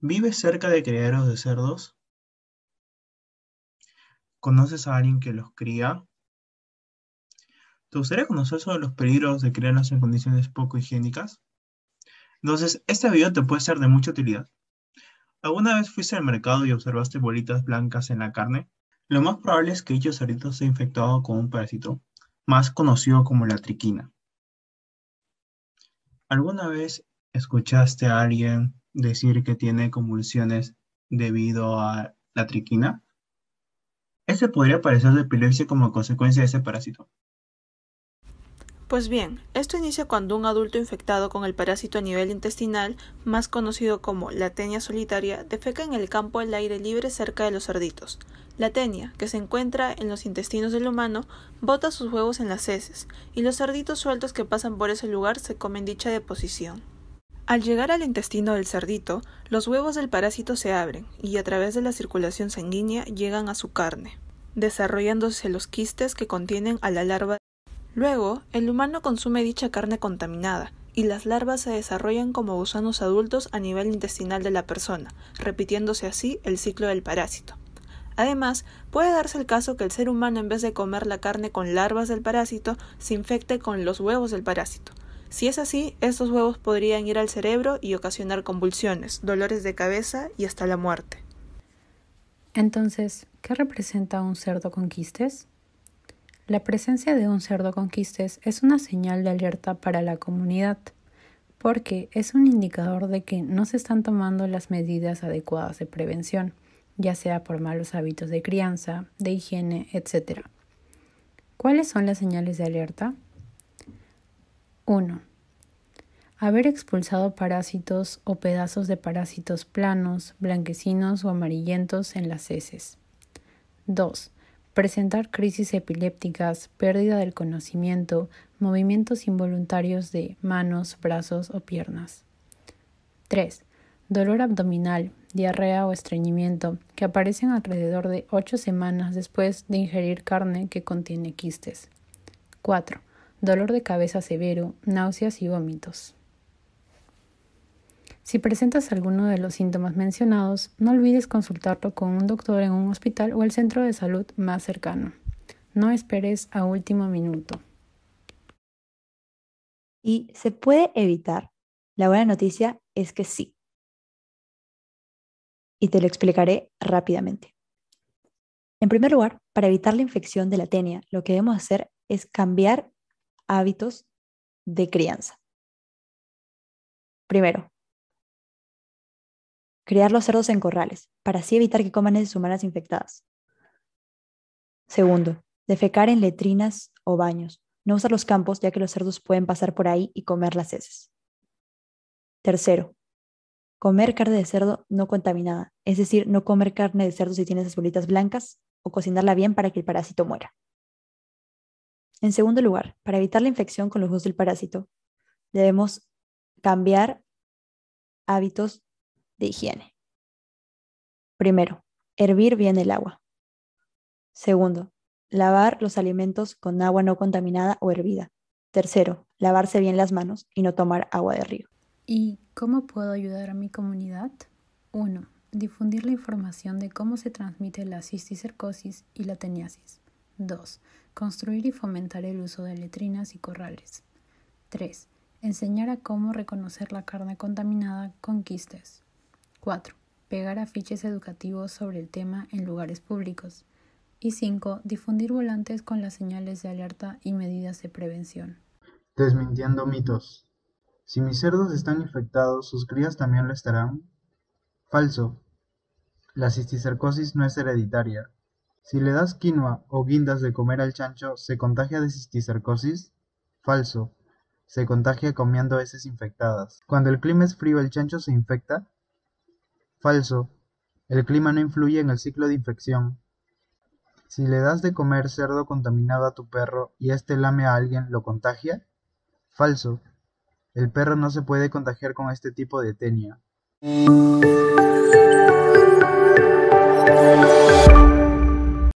¿Vives cerca de criaderos de cerdos? ¿Conoces a alguien que los cría? ¿Te gustaría conocer sobre los peligros de criarlos en condiciones poco higiénicas? Entonces, este video te puede ser de mucha utilidad. ¿Alguna vez fuiste al mercado y observaste bolitas blancas en la carne? Lo más probable es que dicho cerdito sea infectado con un parásito, más conocido como la triquina. ¿Alguna vez escuchaste a alguien decir que tiene convulsiones debido a la triquina? Este podría parecer de epilepsia como consecuencia de ese parásito. Pues bien, esto inicia cuando un adulto infectado con el parásito a nivel intestinal, más conocido como la tenia solitaria, defeca en el campo al aire libre cerca de los cerditos. La tenia, que se encuentra en los intestinos del humano, bota sus huevos en las heces, y los cerditos sueltos que pasan por ese lugar se comen dicha deposición. Al llegar al intestino del cerdito, los huevos del parásito se abren y a través de la circulación sanguínea llegan a su carne, desarrollándose los quistes que contienen a la larva. Luego, el humano consume dicha carne contaminada, y las larvas se desarrollan como gusanos adultos a nivel intestinal de la persona, repitiéndose así el ciclo del parásito. Además, puede darse el caso que el ser humano en vez de comer la carne con larvas del parásito, se infecte con los huevos del parásito. Si es así, estos huevos podrían ir al cerebro y ocasionar convulsiones, dolores de cabeza y hasta la muerte. Entonces, ¿qué representa un cerdo con quistes? La presencia de un cerdo con quistes es una señal de alerta para la comunidad, porque es un indicador de que no se están tomando las medidas adecuadas de prevención ya sea por malos hábitos de crianza, de higiene, etc. ¿Cuáles son las señales de alerta? 1. Haber expulsado parásitos o pedazos de parásitos planos, blanquecinos o amarillentos en las heces. 2. Presentar crisis epilépticas, pérdida del conocimiento, movimientos involuntarios de manos, brazos o piernas. 3. Dolor abdominal, diarrea o estreñimiento, que aparecen alrededor de 8 semanas después de ingerir carne que contiene quistes. 4. Dolor de cabeza severo, náuseas y vómitos. Si presentas alguno de los síntomas mencionados, no olvides consultarlo con un doctor en un hospital o el centro de salud más cercano. No esperes a último minuto. ¿Y se puede evitar? La buena noticia es que sí y te lo explicaré rápidamente. En primer lugar, para evitar la infección de la tenia, lo que debemos hacer es cambiar hábitos de crianza. Primero, criar los cerdos en corrales, para así evitar que coman heces humanas infectadas. Segundo, defecar en letrinas o baños. No usar los campos, ya que los cerdos pueden pasar por ahí y comer las heces. Tercero, comer carne de cerdo no contaminada, es decir, no comer carne de cerdo si tiene esas blancas o cocinarla bien para que el parásito muera. En segundo lugar, para evitar la infección con los ojos del parásito, debemos cambiar hábitos de higiene. Primero, hervir bien el agua. Segundo, lavar los alimentos con agua no contaminada o hervida. Tercero, lavarse bien las manos y no tomar agua de río. ¿Y cómo puedo ayudar a mi comunidad? 1. Difundir la información de cómo se transmite la cisticercosis y la teniasis. 2. Construir y fomentar el uso de letrinas y corrales. 3. Enseñar a cómo reconocer la carne contaminada con quistes. 4. Pegar afiches educativos sobre el tema en lugares públicos. Y 5. Difundir volantes con las señales de alerta y medidas de prevención. Desmintiendo mitos. ¿Si mis cerdos están infectados, sus crías también lo estarán? Falso. La cisticercosis no es hereditaria. Si le das quinoa o guindas de comer al chancho, ¿se contagia de cisticercosis? Falso. Se contagia comiendo heces infectadas. Cuando el clima es frío, ¿el chancho se infecta? Falso. El clima no influye en el ciclo de infección. Si le das de comer cerdo contaminado a tu perro y éste lame a alguien, ¿lo contagia? Falso. El perro no se puede contagiar con este tipo de tenia.